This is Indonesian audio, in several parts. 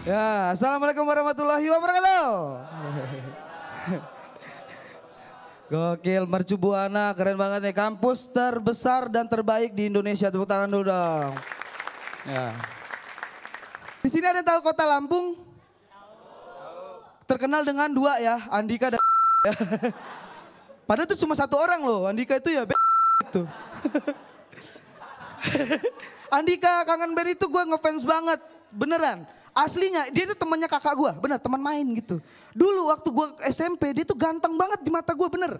Ya, assalamualaikum warahmatullahi wabarakatuh. Gokil, mercu buana, keren banget nih. Kampus terbesar dan terbaik di Indonesia. Tepuk tangan dulu dong. Ya. Di sini ada yang tahu kota Lampung? Terkenal dengan dua ya, Andika dan Padahal itu cuma satu orang loh, Andika itu ya itu. Andika kangen Berry itu gue ngefans banget, beneran. Aslinya dia itu temannya kakak gue, bener teman main gitu. Dulu waktu gue SMP dia tuh ganteng banget di mata gue bener.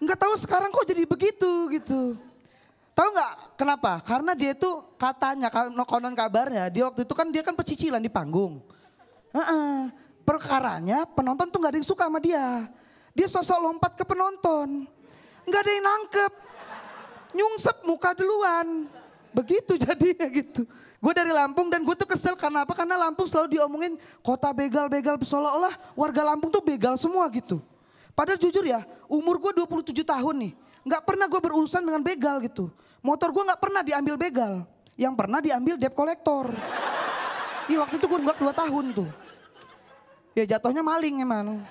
Nggak tahu sekarang kok jadi begitu gitu. Tahu nggak kenapa? Karena dia tuh katanya konon kabarnya dia waktu itu kan dia kan pecicilan di panggung. Uh -uh. Perkaranya penonton tuh nggak ada yang suka sama dia. Dia sosok lompat ke penonton. Nggak ada yang nangkep. Nyungsep muka duluan. Begitu jadinya gitu. Gue dari Lampung dan gue tuh kesel karena apa? Karena Lampung selalu diomongin kota begal-begal seolah-olah warga Lampung tuh begal semua gitu. Padahal jujur ya, umur gue 27 tahun nih. Gak pernah gue berurusan dengan begal gitu. Motor gue gak pernah diambil begal. Yang pernah diambil debt collector. Iya waktu itu gue 2 tahun tuh. Ya jatuhnya maling emang.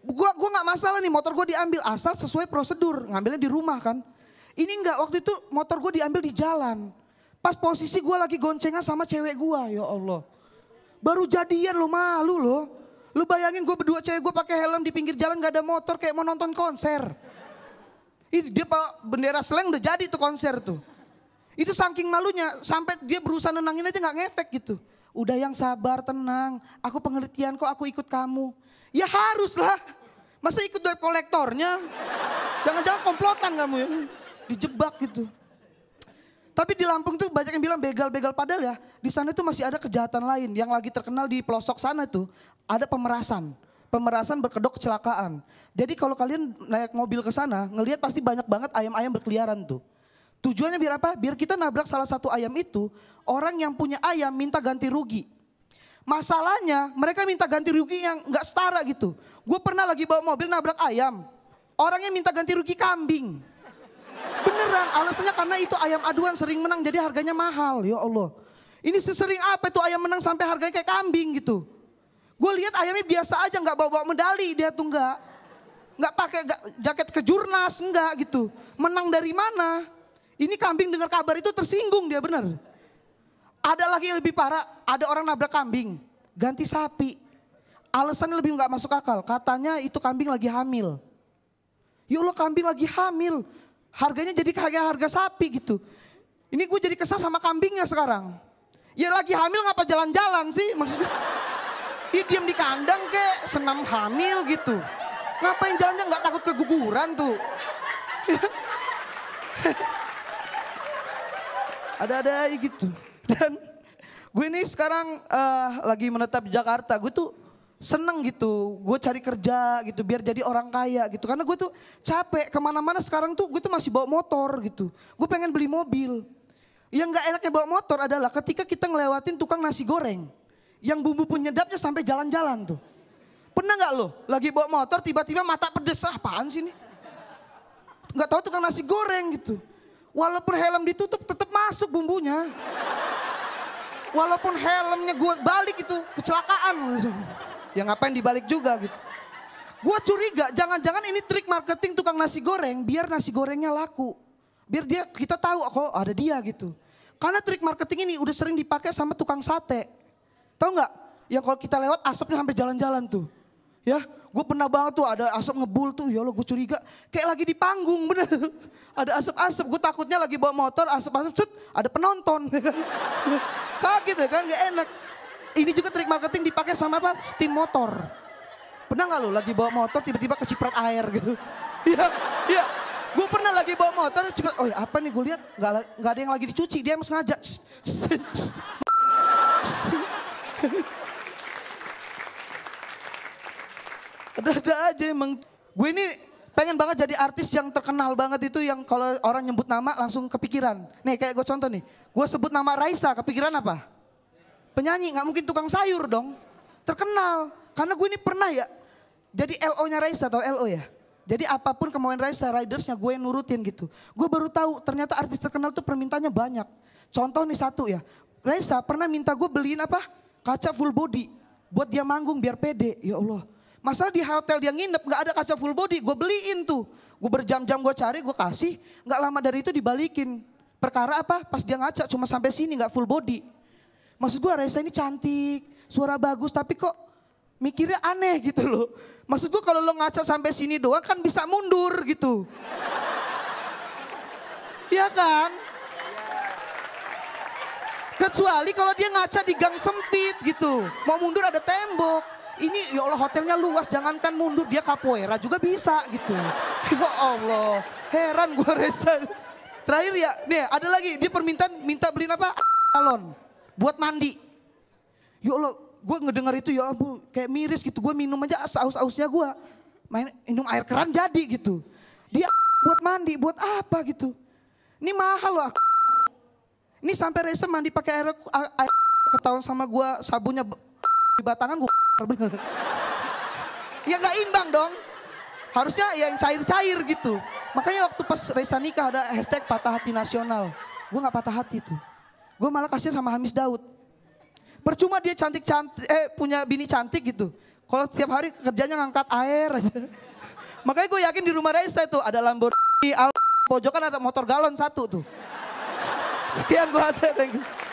Gue gua gak masalah nih motor gue diambil asal sesuai prosedur. Ngambilnya di rumah kan. Ini enggak waktu itu motor gue diambil di jalan. Pas posisi gue lagi goncengan sama cewek gue, ya Allah. Baru jadian lo malu lo, Lu bayangin gue berdua cewek gue pakai helm di pinggir jalan gak ada motor kayak mau nonton konser. Itu dia pak bendera seleng udah jadi tuh konser tuh. Itu saking malunya sampai dia berusaha nenangin aja nggak ngefek gitu. Udah yang sabar tenang, aku pengertian kok aku ikut kamu. Ya harus lah Masa ikut dari kolektornya? Jangan-jangan komplotan kamu ya. Dijebak gitu. Tapi di Lampung tuh banyak yang bilang begal-begal padahal ya di sana tuh masih ada kejahatan lain yang lagi terkenal di pelosok sana tuh ada pemerasan. Pemerasan berkedok kecelakaan. Jadi kalau kalian naik mobil ke sana, ngelihat pasti banyak banget ayam-ayam berkeliaran tuh. Tujuannya biar apa? Biar kita nabrak salah satu ayam itu, orang yang punya ayam minta ganti rugi. Masalahnya mereka minta ganti rugi yang gak setara gitu. Gue pernah lagi bawa mobil nabrak ayam, orangnya minta ganti rugi kambing. Beneran, alasannya karena itu ayam aduan sering menang jadi harganya mahal. Ya Allah. Ini sesering apa itu ayam menang sampai harganya kayak kambing gitu. Gue lihat ayamnya biasa aja nggak bawa-bawa medali dia tuh nggak. Nggak pakai jaket kejurnas nggak gitu. Menang dari mana? Ini kambing dengar kabar itu tersinggung dia bener. Ada lagi yang lebih parah, ada orang nabrak kambing, ganti sapi. Alasannya lebih nggak masuk akal, katanya itu kambing lagi hamil. Ya Allah kambing lagi hamil, Harganya jadi kayak harga sapi gitu. Ini gue jadi kesal sama kambingnya sekarang. Ya lagi hamil ngapa jalan-jalan sih maksudnya? ya diam di kandang kek, senam hamil gitu. Ngapain jalannya nggak takut keguguran tuh? Ada-ada gitu. Dan gue ini sekarang uh, lagi menetap di Jakarta. Gue tuh seneng gitu. Gue cari kerja gitu biar jadi orang kaya gitu. Karena gue tuh capek kemana-mana sekarang tuh gue tuh masih bawa motor gitu. Gue pengen beli mobil. Yang gak enaknya bawa motor adalah ketika kita ngelewatin tukang nasi goreng. Yang bumbu penyedapnya sampai jalan-jalan tuh. Pernah gak lo lagi bawa motor tiba-tiba mata pedes ah apaan sih ini? Gak tahu tukang nasi goreng gitu. Walaupun helm ditutup tetap masuk bumbunya. Walaupun helmnya gue balik itu kecelakaan. Ya ngapain dibalik juga gitu. gue curiga jangan-jangan ini trik marketing tukang nasi goreng biar nasi gorengnya laku. Biar dia kita tahu kok oh, ada dia gitu. Karena trik marketing ini udah sering dipakai sama tukang sate. Tahu nggak? Yang kalau kita lewat asapnya sampai jalan-jalan tuh. Ya, gue pernah banget tuh ada asap ngebul tuh, ya Allah gue curiga kayak lagi di panggung bener. Ada asap-asap, gue takutnya lagi bawa motor asap-asap, ada penonton. Kaget ya kan, gak enak. Ini juga trik marketing dipakai sama apa? Steam motor. Pernah nggak lo lagi bawa motor tiba-tiba keciprat air gitu? Iya, iya. Gue pernah lagi bawa motor ciprat, oh ya apa nih gue lihat nggak nggak ada yang lagi dicuci dia emang sengaja. Ada-ada aja emang. Gue ini pengen banget jadi artis yang terkenal banget itu yang kalau orang nyebut nama langsung kepikiran. Nih kayak gue contoh nih, gue sebut nama Raisa kepikiran apa? penyanyi, nggak mungkin tukang sayur dong. Terkenal. Karena gue ini pernah ya jadi LO-nya Raisa atau LO ya. Jadi apapun kemauan Raisa, ridersnya gue yang nurutin gitu. Gue baru tahu ternyata artis terkenal tuh permintaannya banyak. Contoh nih satu ya. Raisa pernah minta gue beliin apa? Kaca full body. Buat dia manggung biar pede. Ya Allah. Masalah di hotel dia nginep nggak ada kaca full body. Gue beliin tuh. Gue berjam-jam gue cari gue kasih. Gak lama dari itu dibalikin. Perkara apa? Pas dia ngaca cuma sampai sini nggak full body. Maksud gue Raisa ini cantik, suara bagus, tapi kok mikirnya aneh gitu loh. Maksud gue kalau lo ngaca sampai sini doang kan bisa mundur gitu. Iya kan? Kecuali kalau dia ngaca di gang sempit gitu. Mau mundur ada tembok. Ini ya Allah hotelnya luas, jangankan mundur dia kapoeira juga bisa gitu. Ya Allah, heran gue Reza. Terakhir ya, nih ada lagi dia permintaan minta beliin apa? Alon buat mandi. Ya Allah, gue ngedengar itu ya ampun kayak miris gitu. Gue minum aja saus ausnya gue. Main, minum air keran jadi gitu. Dia buat mandi, buat apa gitu. Ini mahal loh. Ini sampai Reza mandi pakai air, air ketahuan sama gue sabunnya di batangan gue bener. ya gak imbang dong. Harusnya ya yang cair-cair gitu. Makanya waktu pas Reza nikah ada hashtag patah hati nasional. Gue gak patah hati tuh. Gue malah kasihan sama Hamis Daud. Percuma dia cantik-cantik, eh punya bini cantik gitu. Kalau setiap hari kerjanya ngangkat air aja. Makanya gue yakin di rumah Raisa itu ada Lamborghini, Al pojokan ada motor galon satu tuh. Sekian gue thank you.